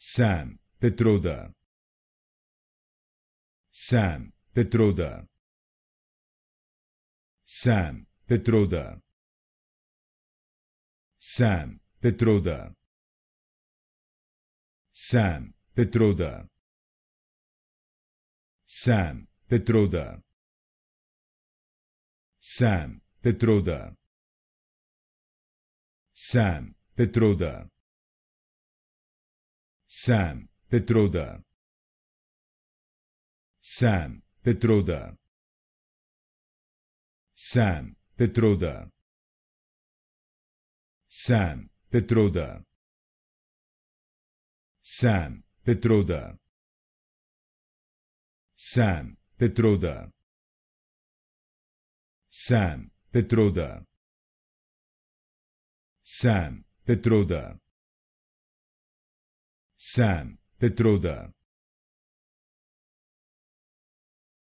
Sam Petroda Sam Petroda Sam Petroda Sam Petroda Sam Petroda Sam Petroda Sam Petroda Sam Petroda Sam Petroda Sam Petroda Sam Petroda Sam Petroda Sam Petroda Sam Petroda Sam Petroda Sam Petroda Sam Petroda